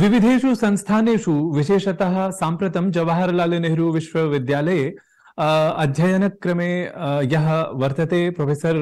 विविधेशु संस्थानेषु विशेषतः साम्प्रतं जवाहरलालनेहरू विश्वविद्यालये अध्ययनक्रमे यः वर्तते प्रोफेसर्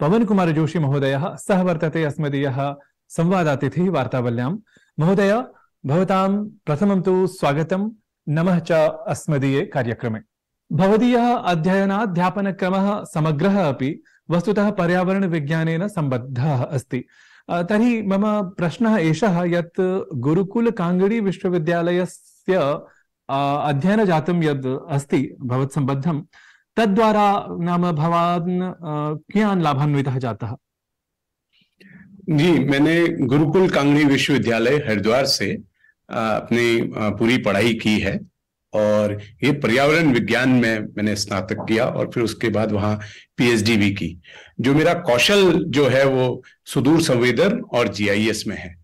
पवनकुमार जोशीमहोदयः सः वर्तते अस्मदीयः संवादातिथिः वार्तावल्यां महोदय भवतां प्रथमं तु स्वागतं नमः च अस्मदीये कार्यक्रमे भवदीयः अध्ययनाध्यापनक्रमः समग्रः अपि वस्तुतः पर्यावरणविज्ञानेन सम्बद्धः अस्ति तरी मम ये गुरुकुल कांगड़ी विश्वविद्यालय अध्ययन जात अस्ति भवत्सम्बद्धं तद्वारा नाम कियान लाभान्वित जाता है जी मैंने गुरुकुल कांगड़ी विश्वविद्यालय हरिद्वार से अपनी पूरी पढ़ाई की है और ये पर्यावरण विज्ञान में मैंने स्नातक किया और फिर उसके बाद वहां पीएचडी भी की जो मेरा कौशल जो है वो सुदूर संवेदन और जीआईएस में है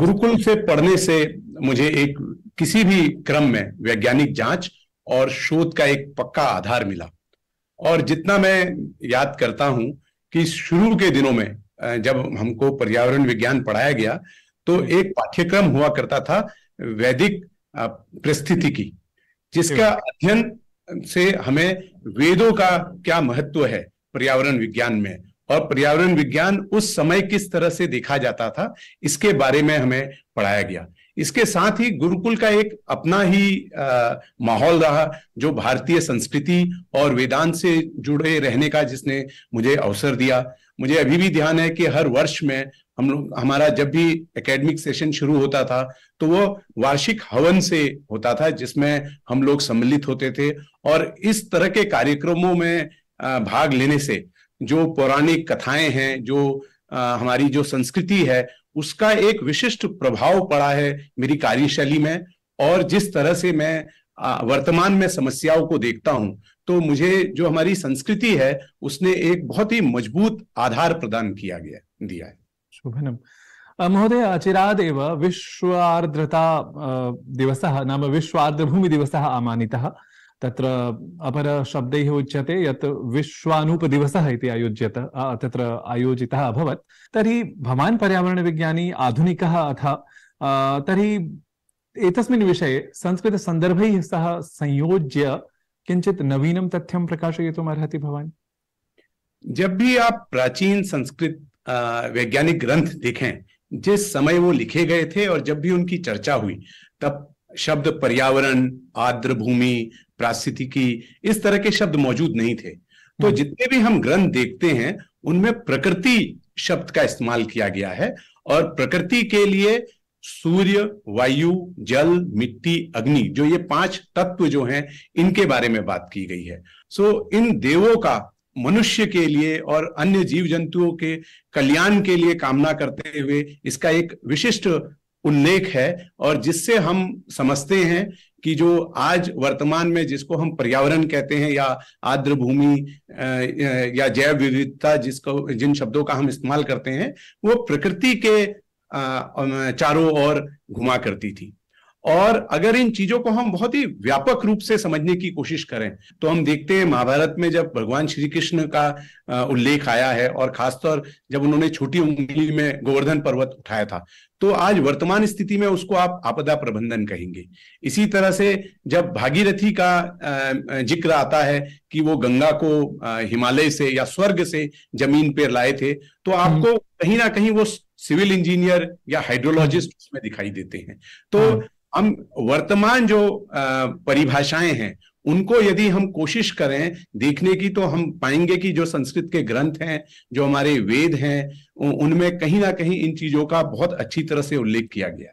गुरुकुल से पढ़ने से मुझे एक किसी भी क्रम में वैज्ञानिक जांच और शोध का एक पक्का आधार मिला और जितना मैं याद करता हूं कि शुरू के दिनों में जब हमको पर्यावरण विज्ञान पढ़ाया गया तो एक पाठ्यक्रम हुआ करता था वैदिक परिस्थिति की जिसका अध्ययन से हमें वेदों का क्या महत्व है पर्यावरण विज्ञान में और पर्यावरण विज्ञान उस समय किस तरह से देखा जाता था इसके बारे में हमें पढ़ाया गया इसके साथ ही गुरुकुल का एक अपना ही आ, माहौल रहा जो भारतीय संस्कृति और वेदांत से जुड़े रहने का जिसने मुझे अवसर दिया मुझे अभी भी ध्यान है कि हर वर्ष में हम लोग हमारा जब भी एकेडमिक सेशन शुरू होता था तो वो वार्षिक हवन से होता था जिसमें हम लोग सम्मिलित होते थे और इस तरह के कार्यक्रमों में भाग लेने से जो पौराणिक कथाएं हैं जो हमारी जो संस्कृति है उसका एक विशिष्ट प्रभाव पड़ा है मेरी कार्यशैली में और जिस तरह से मैं वर्तमान में समस्याओं को देखता हूं तो मुझे जो हमारी संस्कृति है उसने एक बहुत ही मजबूत आधार प्रदान किया गया दिया है शुभनम महोदय विश्व आर्द्रता दिवस नाम दिवस आमानितः तत्र शब्द उच्यते यत् दिवस इति आयोज्यत तत्र आयोजितः अभवत् तर्हि भवान् विज्ञानी आधुनिकः अथ तर्हि एतस्मिन् विषये संस्कृतसन्दर्भैः सह संयोज्य किंचित नवीन तथ्यम प्रकाशयितुम अर्हति भवान जब भी आप प्राचीन संस्कृत वैज्ञानिक ग्रंथ देखें जिस समय वो लिखे गए थे और जब भी उनकी चर्चा हुई तब शब्द पर्यावरण आर्द्र भूमि प्रास्थितिकी इस तरह के शब्द मौजूद नहीं थे तो हम्म। जितने भी हम ग्रंथ देखते हैं उनमें प्रकृति शब्द का इस्तेमाल किया गया है और प्रकृति के लिए सूर्य वायु जल मिट्टी अग्नि जो ये पांच तत्व जो हैं इनके बारे में बात की गई है सो इन देवों का मनुष्य के लिए और अन्य जीव जंतुओं के कल्याण के लिए कामना करते हुए इसका एक विशिष्ट उल्लेख है और जिससे हम समझते हैं कि जो आज वर्तमान में जिसको हम पर्यावरण कहते हैं या आर्द्र भूमि या जैव विविधता जिसको जिन शब्दों का हम इस्तेमाल करते हैं वो प्रकृति के चारों ओर घुमा करती थी और अगर इन चीजों को हम बहुत ही व्यापक रूप से समझने की कोशिश करें तो हम देखते हैं महाभारत में जब भगवान श्री कृष्ण का उल्लेख आया है और खासतौर जब उन्होंने छोटी उंगली में गोवर्धन पर्वत उठाया था तो आज वर्तमान स्थिति में उसको आप आपदा प्रबंधन कहेंगे इसी तरह से जब भागीरथी का जिक्र आता है कि वो गंगा को हिमालय से या स्वर्ग से जमीन पर लाए थे तो हम्म। आपको कहीं ना कहीं वो सिविल इंजीनियर या हाइड्रोलॉजिस्ट उसमें दिखाई देते हैं तो हाँ। हम वर्तमान जो परिभाषाएं हैं उनको यदि हम कोशिश करें देखने की तो हम पाएंगे कि जो संस्कृत के ग्रंथ हैं जो हमारे वेद हैं उनमें कहीं ना कहीं इन चीजों का बहुत अच्छी तरह से उल्लेख किया गया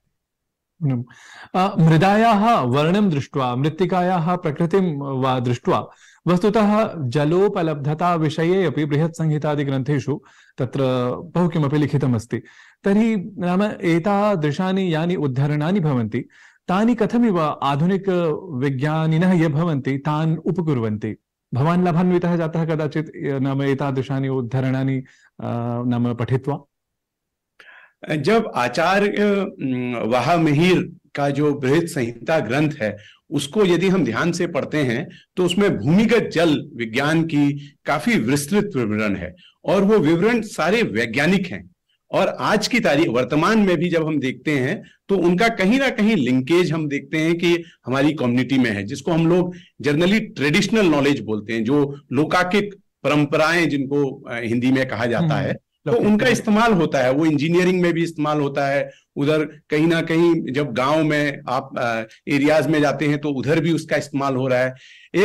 हम्म। मृदाया वर्णम दृष्टवा मृतिकाया प्रकृति व दृष्ट्वा वस्तुतः जलोपलब्धता विषये संहितादि ग्रंथेशु त्र बहु लिखित अस्त तरी नाम एक यानी उद्धरणानि तानि कथमिव आधुनिकविज्ञानिनः ये भवन्ति तान् उपकुर्वन्ति भवान् लाभान्वितः जातः कदाचित् नाम एतादृशानि उद्धरणानि नाम पठित्वा जब आचार्य वाह का जो बृहद संहिता ग्रंथ है उसको यदि हम ध्यान से पढ़ते हैं तो उसमें भूमिगत जल विज्ञान की काफी विस्तृत विवरण है और वो विवरण सारे वैज्ञानिक हैं और आज की तारीख वर्तमान में भी जब हम देखते हैं तो उनका कहीं ना कहीं लिंकेज हम देखते हैं कि हमारी कम्युनिटी में है जिसको हम लोग जनरली ट्रेडिशनल नॉलेज बोलते हैं जो लोकाकिक परंपराएं जिनको हिंदी में कहा जाता हम्म। है तो उनका इस्तेमाल होता है वो इंजीनियरिंग में भी इस्तेमाल होता है उधर कहीं ना कहीं जब गांव में आप एरियाज में जाते हैं तो उधर भी उसका इस्तेमाल हो रहा है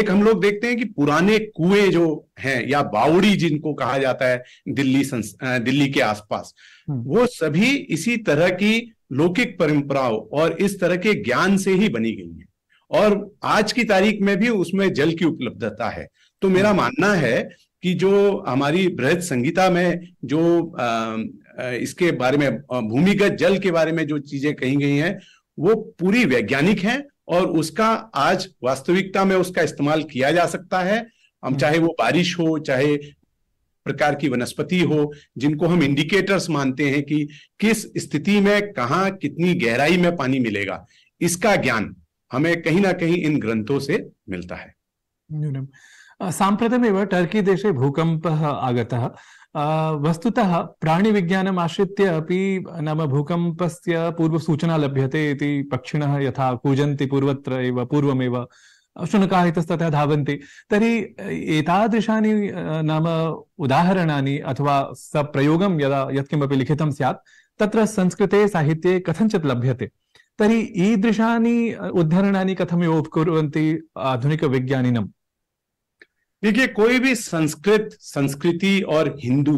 एक हम लोग देखते हैं कि पुराने कुएं जो हैं या बावड़ी जिनको कहा जाता है दिल्ली संस, दिल्ली के आसपास हम्म। वो सभी इसी तरह की लौकिक परंपराओं और इस तरह के ज्ञान से ही बनी गई है और आज की तारीख में भी उसमें जल की उपलब्धता है तो मेरा हम्म। मानना है कि जो हमारी बृहद संगीता में जो इसके बारे में भूमिगत जल के बारे में जो चीजें कही गई हैं वो पूरी वैज्ञानिक है और उसका आज वास्तविकता में उसका इस्तेमाल किया जा सकता है हम हम्म। चाहे वो बारिश हो चाहे प्रकार की वनस्पति हो जिनको हम इंडिकेटर्स मानते हैं कि किस स्थिति में कहा कितनी गहराई में पानी मिलेगा इसका ज्ञान हमें कहीं ना कहीं इन ग्रंथों से मिलता है साम्प्रतमेव टर्कीदेशे भूकम्पः आगतः वस्तुतः प्राणिविज्ञानम् आश्रित्य अपि नाम भूकम्पस्य पूर्वसूचना लभ्यते इति पक्षिणः यथा कूजन्ति पूर्वत्र एव पूर्वमेव शुनकाः इतस्ततः धावन्ति तर्हि एतादृशानि नाम उदाहरणानि अथवा सप्रयोगं यदा यत्किमपि लिखितं स्यात् तत्र संस्कृते साहित्ये कथञ्चित् लभ्यते तर्हि ईदृशानि उद्धरणानि कथमेव उपकुर्वन्ति आधुनिकविज्ञानिनम् देखिए कोई भी संस्कृत संस्कृति और हिंदू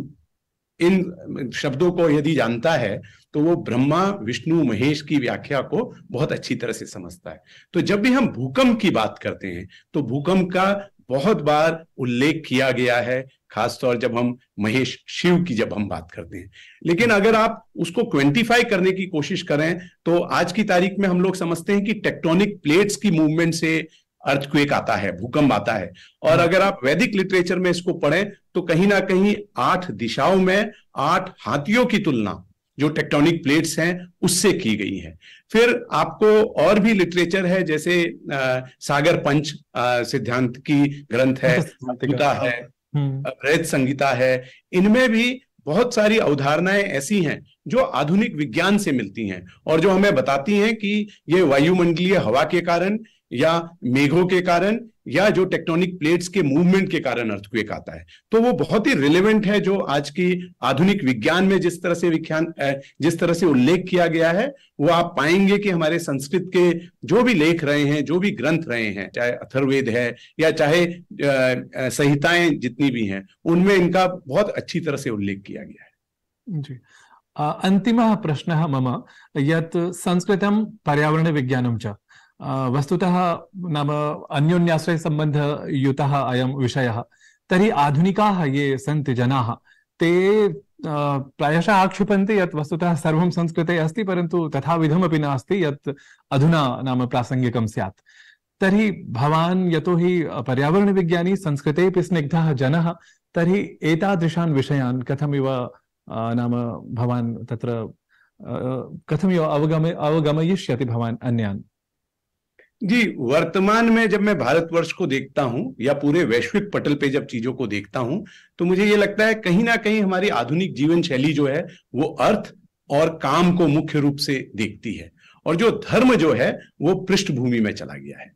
इन शब्दों को यदि जानता है तो वो ब्रह्मा विष्णु महेश की व्याख्या को बहुत अच्छी तरह से समझता है तो जब भी हम भूकंप की बात करते हैं तो भूकंप का बहुत बार उल्लेख किया गया है खासतौर जब हम महेश शिव की जब हम बात करते हैं लेकिन अगर आप उसको क्वेंटिफाई करने की कोशिश करें तो आज की तारीख में हम लोग समझते हैं कि टेक्टोनिक प्लेट्स की मूवमेंट से अर्थक्वेक आता है भूकंप आता है और अगर आप वैदिक लिटरेचर में इसको पढ़ें तो कहीं ना कहीं आठ दिशाओं में आठ हाथियों की तुलना जो टेक्टोनिक प्लेट्स हैं उससे की गई है फिर आपको और भी लिटरेचर है जैसे आ, सागर पंच सिद्धांत की ग्रंथ है संहिता है रेत हम्म। संगीता है इनमें भी बहुत सारी अवधारणाएं ऐसी हैं जो आधुनिक विज्ञान से मिलती हैं और जो हमें बताती हैं कि ये वायुमंडलीय हवा के कारण या मेघों के कारण या जो टेक्टोनिक प्लेट्स के मूवमेंट के कारण अर्थक्वेक आता है तो वो बहुत ही रिलेवेंट है जो आज की आधुनिक विज्ञान में जिस तरह से विज्ञान जिस तरह से उल्लेख किया गया है वो आप पाएंगे कि हमारे संस्कृत के जो भी लेख रहे हैं जो भी ग्रंथ रहे हैं चाहे अथर्वेद है या चाहे संहिताएं जितनी भी हैं उनमें इनका बहुत अच्छी तरह से उल्लेख किया गया है जी प्रश्न है मम संस्कृतम पर्यावरण विज्ञानम च वस्तुतः नाम अन्योन्याश्रयसम्बन्धयुतः अयं विषयः तर्हि आधुनिकाः ये सन्ति जनाः ते प्रायशः आक्षिपन्ति यत् वस्तुतः सर्वं संस्कृते अस्ति परन्तु तथाविधमपि नास्ति यत् अधुना नाम प्रासङ्गिकं स्यात् तर्हि भवान् यतोहि पर्यावरणविज्ञानी संस्कृतेपि स्निग्धः जनः तर्हि एतादृशान् विषयान् कथमिव नाम भवान् तत्र कथमिव अवगम अवगमयिष्यति भवान् अन्यान् जी वर्तमान में जब मैं भारतवर्ष को देखता हूं या पूरे वैश्विक पटल पे जब चीजों को देखता हूं तो मुझे ये लगता है कहीं ना कहीं हमारी आधुनिक जीवन शैली जो है वो अर्थ और काम को मुख्य रूप से देखती है और जो धर्म जो है वो पृष्ठभूमि में चला गया है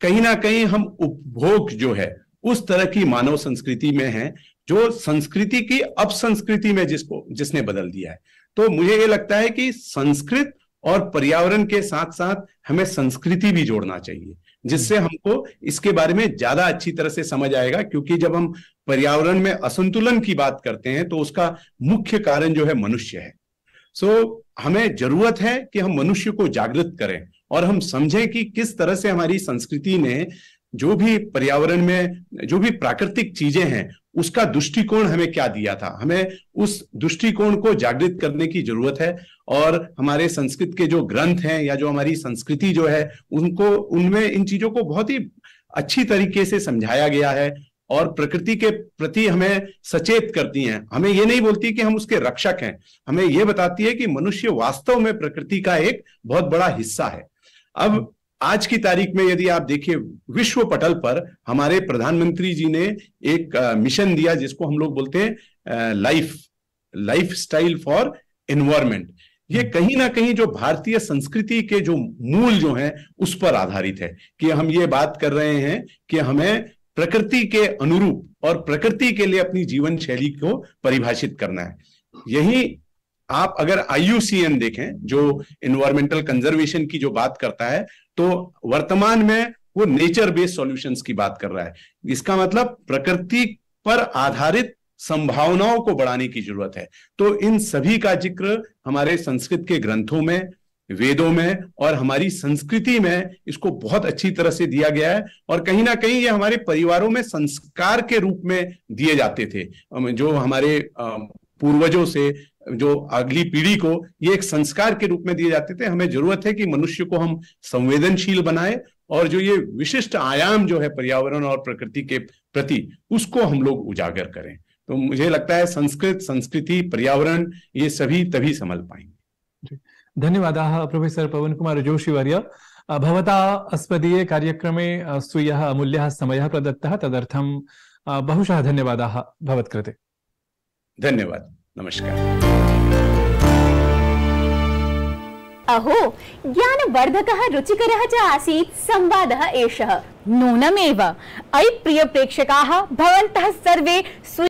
कहीं ना कहीं हम उपभोग जो है उस तरह की मानव संस्कृति में है जो संस्कृति की अपसंस्कृति में जिसको जिसने बदल दिया है तो मुझे ये लगता है कि संस्कृत और पर्यावरण के साथ साथ हमें संस्कृति भी जोड़ना चाहिए जिससे हम्म। हमको इसके बारे में ज्यादा अच्छी तरह से समझ आएगा क्योंकि जब हम पर्यावरण में असंतुलन की बात करते हैं तो उसका मुख्य कारण जो है मनुष्य है सो so, हमें जरूरत है कि हम मनुष्य को जागृत करें और हम समझें कि किस तरह से हमारी संस्कृति ने जो भी पर्यावरण में जो भी प्राकृतिक चीजें हैं उसका दृष्टिकोण हमें क्या दिया था हमें उस दृष्टिकोण को जागृत करने की जरूरत है और हमारे संस्कृत के जो ग्रंथ हैं या जो हमारी संस्कृति जो है उनको उनमें इन चीजों को बहुत ही अच्छी तरीके से समझाया गया है और प्रकृति के प्रति हमें सचेत करती हैं हमें ये नहीं बोलती कि हम उसके रक्षक हैं हमें ये बताती है कि मनुष्य वास्तव में प्रकृति का एक बहुत बड़ा हिस्सा है अब आज की तारीख में यदि आप देखिए विश्व पटल पर हमारे प्रधानमंत्री जी ने एक मिशन दिया जिसको हम लोग बोलते हैं life life style for environment ये हम्म। कहीं ना कहीं जो भारतीय संस्कृति के जो मूल जो हैं उस पर आधारित है कि हम ये बात कर रहे हैं कि हमें प्रकृति के अनुरूप और प्रकृति के लिए अपनी जीवन शैली को परिभाषित करना है यही आप अगर आई देखें जो इन्वायरमेंटल कंजर्वेशन की जो बात करता है तो वर्तमान में वो नेचर बेस्ड सॉल्यूशंस की बात कर रहा है इसका मतलब प्रकृति पर आधारित संभावनाओं को बढ़ाने की जरूरत है तो इन सभी का जिक्र हमारे संस्कृत के ग्रंथों में वेदों में और हमारी संस्कृति में इसको बहुत अच्छी तरह से दिया गया है और कहीं ना कहीं ये हमारे परिवारों में संस्कार के रूप में दिए जाते थे जो हमारे पूर्वजों से जो अगली पीढ़ी को ये एक संस्कार के रूप में दिए जाते थे हमें जरूरत है कि मनुष्य को हम संवेदनशील बनाए और जो ये विशिष्ट आयाम जो है पर्यावरण और प्रकृति के प्रति उसको हम लोग उजागर करें तो मुझे लगता है संस्कृत संस्कृति पर्यावरण ये सभी तभी संभल पाएंगे धन्यवाद प्रोफेसर पवन कुमार जोशी वर्य भवता अस्पदीय कार्यक्रमे स्वीय अमूल्य समय प्रदत्ता तदर्थम बहुशः धन्यवाद भवत्कृते धन्यवाद नमस्कार अहो ज्ञानवर्धकः रुचिकरः च आसी संवाद एषः नूनमे अयि प्रिय भवन्तः सर्वे